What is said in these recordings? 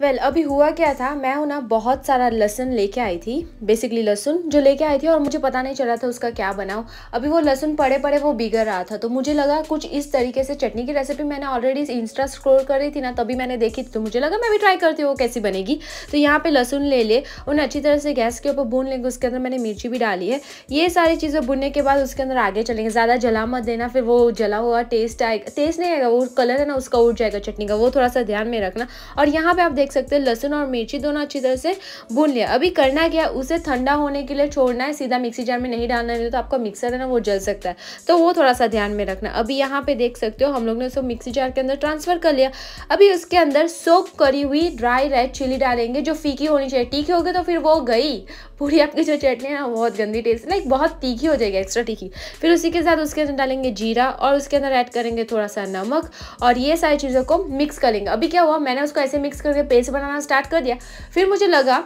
well well, अभी हुआ क्या था मैं हूँ ना बहुत सारा लहसुन लेके आई थी बेसिकली लहसुन जो लेके आई थी और मुझे पता नहीं चला था उसका क्या बनाऊँ अभी वो लहसुन पड़े पड़े वो बिगड़ रहा था तो मुझे लगा कुछ इस तरीके से चटनी की रेसिपी मैंने ऑलरेडी इंस्टा स्क्रोल कर रही थी ना तभी मैंने देखी तो मुझे लगा मैं भी ट्राई करती हूँ वो कैसी बनेगी तो यहाँ पर लहसुन ले ले उन्हें अच्छी तरह से गैस के ऊपर भून लेंगे उसके अंदर मैंने मिर्ची भी डाली है ये सारी चीज़ें भुनने के बाद उसके अंदर आगे चलेंगे ज़्यादा जला मत देना फिर वो जला हुआ टेस्ट आएगा टेस्ट नहीं आएगा वो कलर है ना उसका उठ जाएगा चटनी का वो थोड़ा सा ध्यान में रखना और यहाँ पर आप देख सकते हैं लहसुन और मिर्ची दोनों अच्छी तरह से भून लिया अभी करना क्या उसे ठंडा होने के लिए छोड़ना है सीधा मिक्सी जार में नहीं डालना है तो आपका मिक्सर है ना वो जल सकता है तो वो थोड़ा सा ध्यान में रखना अभी यहाँ पे देख सकते हो हम लोग ने उसको मिक्सी जार के अंदर ट्रांसफर कर लिया अभी उसके अंदर सोप करी हुई ड्राई रेड चिली डालेंगे जो फीकी होनी चाहिए टीखी होगी तो फिर वो गई पूरी आपकी जो चटनी है बहुत गंदी टेस्ट लाइक बहुत तीखी हो जाएगी एक्स्ट्रा तीखी फिर उसी के साथ उसके अंदर डालेंगे जीरा और उसके अंदर ऐड करेंगे थोड़ा सा नमक और ये सारी चीज़ों को मिक्स करेंगे अभी क्या हुआ मैंने उसको ऐसे मिक्स करके से बनाना स्टार्ट कर दिया फिर मुझे लगा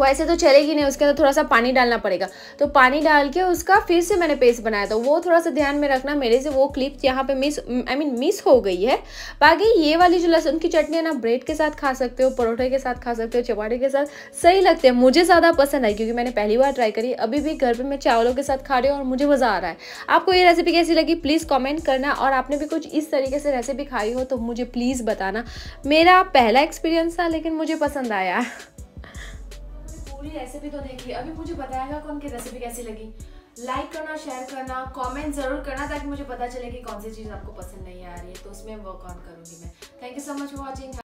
वैसे तो चलेगी नहीं उसके अंदर थोड़ा सा पानी डालना पड़ेगा तो पानी डाल के उसका फिर से मैंने पेस्ट बनाया था वो थोड़ा सा ध्यान में रखना मेरे से वो क्लिप यहाँ पे मिस आई मीन मिस हो गई है बाकी ये वाली जो लहसुन की चटनी है ना ब्रेड के साथ खा सकते हो परोठे के साथ खा सकते हो चपाटे के साथ सही लगते हैं मुझे ज़्यादा पसंद आई क्योंकि मैंने पहली बार ट्राई करी अभी भी घर पर मैं चावलों के साथ खा रही हूँ और मुझे मज़ा आ रहा है आपको ये रेसिपी कैसी लगी प्लीज़ कॉमेंट करना और आपने भी कुछ इस तरीके से रेसिपी खाई हो तो मुझे प्लीज़ बताना मेरा पहला एक्सपीरियंस था लेकिन मुझे पसंद आया पूरी रेसिपी तो देख ली अभी मुझे बताएगा कौन की रेसिपी कैसी लगी लाइक करना शेयर करना कमेंट ज़रूर करना ताकि मुझे पता चले कि कौन सी चीज़ आपको पसंद नहीं आ रही है तो उसमें वर्क ऑन करूँगी मैं thank you so much for watching